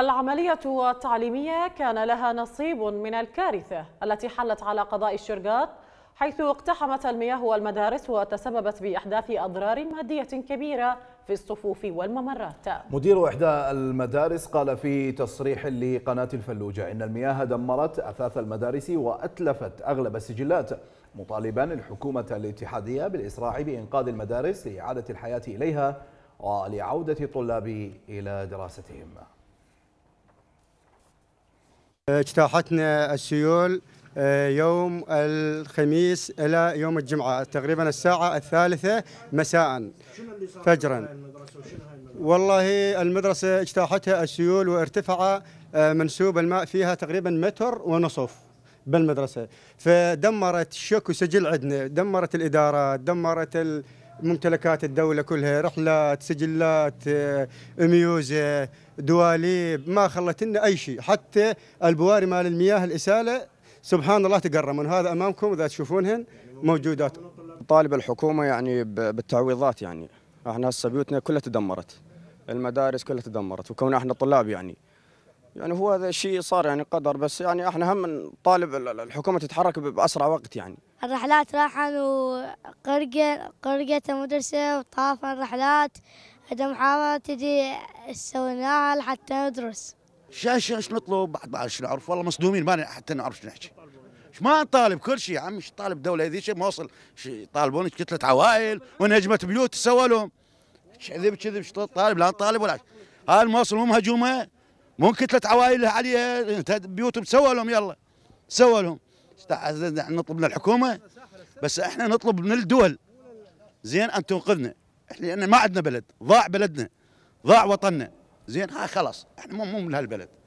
العملية التعليمية كان لها نصيب من الكارثة التي حلت على قضاء الشرقات حيث اقتحمت المياه والمدارس وتسببت بإحداث أضرار مادية كبيرة في الصفوف والممرات مدير إحدى المدارس قال في تصريح لقناة الفلوجة إن المياه دمرت أثاث المدارس وأتلفت أغلب السجلات مطالبا الحكومة الاتحادية بالإسراع بإنقاذ المدارس لإعادة الحياة إليها ولعودة الطلاب إلى دراستهم اجتاحتنا السيول آه، يوم الخميس إلى يوم الجمعة تقريبا الساعة الثالثة مساء فجرا والله المدرسة اجتاحتها السيول وارتفع آه، منسوب الماء فيها تقريبا متر ونصف بالمدرسة فدمرت شكو سجل عندنا دمرت الإدارات دمرت ال... ممتلكات الدولة كلها رحلات سجلات اميوزة آه، دواليب ما خلت لنا أي شيء حتى البواري مال المياه الإسالة سبحان الله تقرمن هذا أمامكم إذا تشوفونهن موجودات طالب الحكومة يعني بالتعويضات يعني احنا هسه بيوتنا كلها تدمرت المدارس كلها تدمرت وكون احنا طلاب يعني يعني هو هذا الشيء صار يعني قدر بس يعني احنا هم نطالب الحكومه تتحرك باسرع وقت يعني الرحلات راحن وقرقه قرقه المدرسه وطاف الرحلات هذا محاولة تجي سويناها لحتى ندرس شاش ايش نطلب بعد بعد نعرف والله مصدومين ما حتى نعرف شو نحكي ايش ما نطالب كل شيء يا عمي ايش طالب دوله ذيك ما وصل يطالبون كتله عوائل ونهجمه بيوت سوى لهم كذب كذب طالب لا نطالب ولا هاي الموصل مو مهجومه مو كتله عوائل عليها بيوتهم سوى لهم يلا سوى لهم نطلب من الحكومه بس احنا نطلب من الدول زين ان تنقذنا احنا لان ما عندنا بلد ضاع بلدنا ضاع وطننا زين هاي خلاص احنا مو من هالبلد